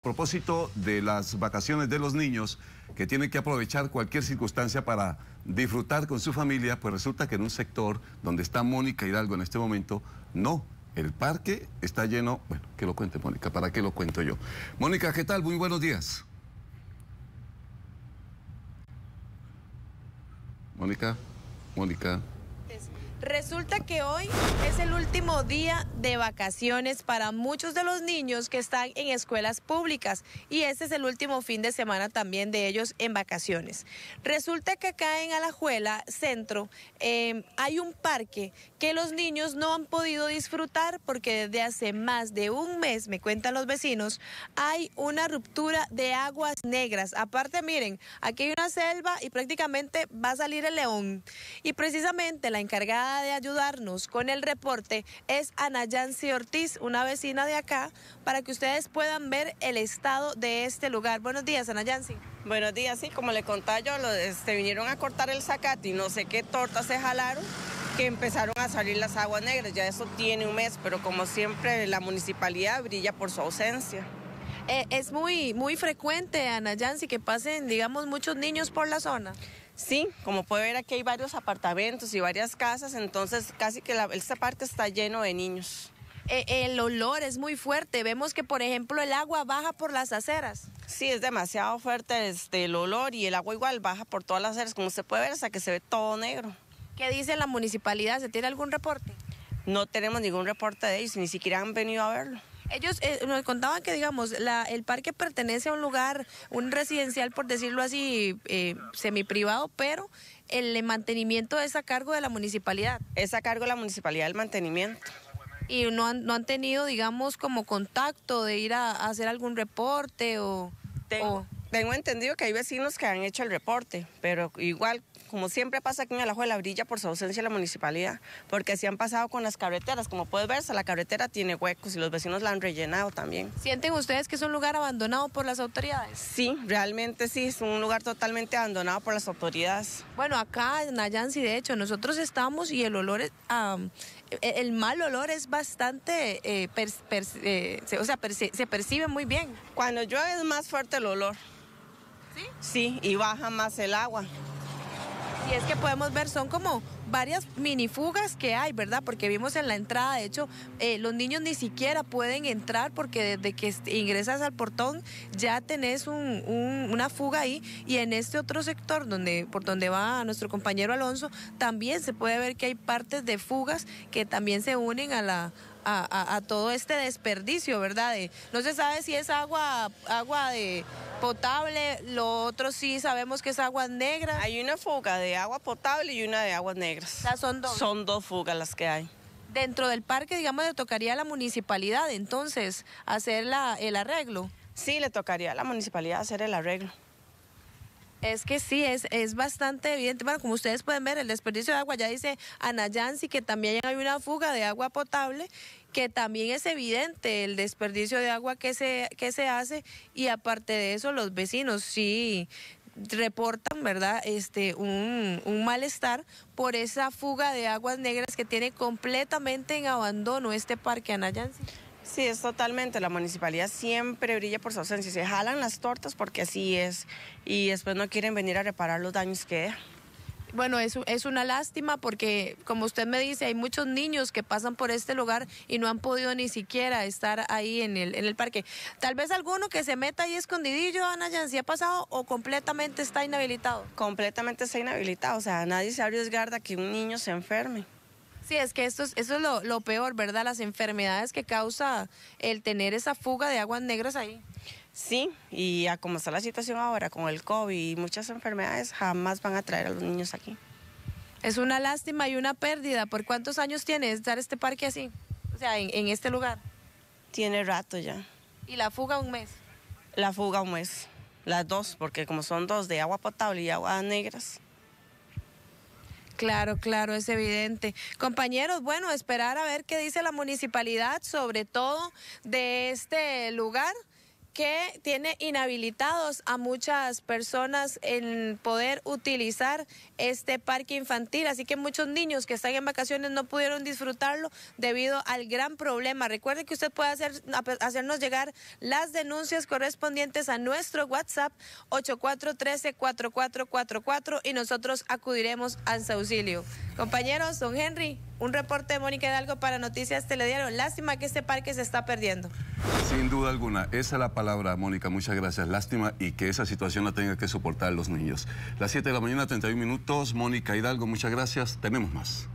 A propósito de las vacaciones de los niños que tienen que aprovechar cualquier circunstancia para disfrutar con su familia, pues resulta que en un sector donde está Mónica Hidalgo en este momento, no. El parque está lleno, bueno, que lo cuente Mónica, ¿para qué lo cuento yo? Mónica, ¿qué tal? Muy buenos días. Mónica, Mónica. Resulta que hoy es el último día de vacaciones para muchos de los niños que están en escuelas públicas y este es el último fin de semana también de ellos en vacaciones. Resulta que acá en Alajuela Centro em, hay un parque que los niños no han podido disfrutar porque desde hace más de un mes, me cuentan los vecinos, hay una ruptura de aguas negras. Aparte, miren, aquí hay una selva y prácticamente va a salir el león. Y precisamente la encargada de ayudarnos con el reporte es Ana Yancy Ortiz, una vecina de acá, para que ustedes puedan ver el estado de este lugar. Buenos días, Ana Yancy. Buenos días, sí, como le contaba yo, se este, vinieron a cortar el zacate y no sé qué tortas se jalaron que empezaron a salir las aguas negras, ya eso tiene un mes, pero como siempre la municipalidad brilla por su ausencia. Eh, es muy, muy frecuente, Ana Yancy, que pasen, digamos, muchos niños por la zona. Sí, como puede ver aquí hay varios apartamentos y varias casas, entonces casi que esta parte está lleno de niños. E, el olor es muy fuerte, vemos que por ejemplo el agua baja por las aceras. Sí, es demasiado fuerte este, el olor y el agua igual baja por todas las aceras, como se puede ver, hasta que se ve todo negro. ¿Qué dice la municipalidad? ¿Se tiene algún reporte? No tenemos ningún reporte de ellos, ni siquiera han venido a verlo. Ellos eh, nos contaban que, digamos, la, el parque pertenece a un lugar, un residencial, por decirlo así, eh, semiprivado, pero el mantenimiento es a cargo de la municipalidad. Es a cargo de la municipalidad el mantenimiento. ¿Y no han, no han tenido, digamos, como contacto de ir a, hacer algún reporte o... Tengo entendido que hay vecinos que han hecho el reporte, pero igual, como siempre pasa aquí en el la brilla por su ausencia la municipalidad, porque así han pasado con las carreteras. Como puedes ver, la carretera tiene huecos y los vecinos la han rellenado también. ¿Sienten ustedes que es un lugar abandonado por las autoridades? Sí, realmente sí, es un lugar totalmente abandonado por las autoridades. Bueno, acá en Nayansi, de hecho, nosotros estamos y el olor es... E, e, el mal olor es bastante, eh, eh, o sea, se, percibe muy bien. Cuando llueve es más fuerte el olor. ¿Sí? y baja más el agua. Y es que podemos ver, son como varias minifugas que hay, ¿verdad? Porque vimos en la entrada, de hecho, eh, los niños ni siquiera pueden entrar porque desde que ingresas al portón ya tenés una fuga ahí. Y en este otro sector, donde, por donde va nuestro compañero Alonso, también se puede ver que hay partes de fugas que también se unen a la, a, todo este desperdicio, ¿verdad? no se sabe si es agua, agua de, potable, lo otro sí sabemos que es agua negra. Hay una fuga de agua potable y una de aguas negras. son dos. Son dos fugas las que hay. Dentro del parque, digamos, le tocaría a la municipalidad entonces hacer el arreglo. Sí, le tocaría a la municipalidad hacer el arreglo. Es que sí, es, es bastante evidente. Bueno, como ustedes pueden ver, el desperdicio de agua, ya dice Ana que también hay una fuga de agua potable, que también es evidente el desperdicio de agua que se, que se hace y aparte de eso los vecinos sí reportan, ¿verdad? Este, un, un, malestar por esa fuga de aguas negras que tiene completamente en abandono este parque Anayansi. Sí, es totalmente. La municipalidad siempre brilla por su ausencia. Se jalan las tortas porque así es. Y después no quieren venir a reparar los daños que Bueno, es, es una lástima porque, como usted me dice, hay muchos niños que pasan por este lugar y no han podido ni siquiera estar ahí en el, en el parque. Tal vez alguno que se meta ahí escondidillo, Ana si ha pasado o completamente está inhabilitado. Completamente está inhabilitado. O sea, nadie se arriesga a que un niño se enferme. Sí, es que esto es, eso es lo, peor, ¿verdad? Las enfermedades que causa el tener esa fuga de aguas negras ahí. Sí, y como está la situación ahora con el COVID y muchas enfermedades, jamás van a traer a los niños aquí. Es una lástima y una pérdida. ¿Por cuántos años tiene estar este parque así? O sea, en, en este lugar. Tiene rato ya. ¿Y la fuga un mes? La fuga un mes. Las dos, porque como son dos de agua potable y aguas negras, Claro, claro, es evidente. Compañeros, bueno, esperar a ver qué dice la municipalidad, sobre todo de este lugar que tiene inhabilitados a muchas personas en poder utilizar este parque infantil. Así que muchos niños que están en vacaciones no pudieron disfrutarlo debido al gran problema. Recuerde que usted puede hacer, hacernos llegar las denuncias correspondientes a nuestro WhatsApp 8413-4444 y nosotros acudiremos al auxilio. Compañeros, don Henry, un reporte de Mónica Hidalgo para Noticias Telediario. Lástima que este parque se está perdiendo. Sin duda alguna, esa es la palabra, Mónica. Muchas gracias. Lástima y que esa situación la tenga que soportar los niños. Las 7 de la mañana, 31 minutos. Mónica Hidalgo, muchas gracias. Tenemos más.